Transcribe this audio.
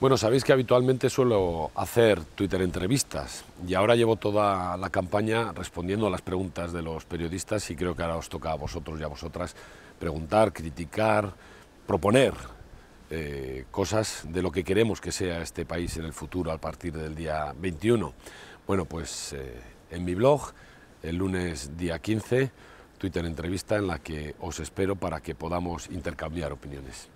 Bueno, sabéis que habitualmente suelo hacer Twitter entrevistas y ahora llevo toda la campaña respondiendo a las preguntas de los periodistas y creo que ahora os toca a vosotros y a vosotras preguntar, criticar, proponer eh, cosas de lo que queremos que sea este país en el futuro a partir del día 21. Bueno, pues eh, en mi blog, el lunes día 15, Twitter entrevista en la que os espero para que podamos intercambiar opiniones.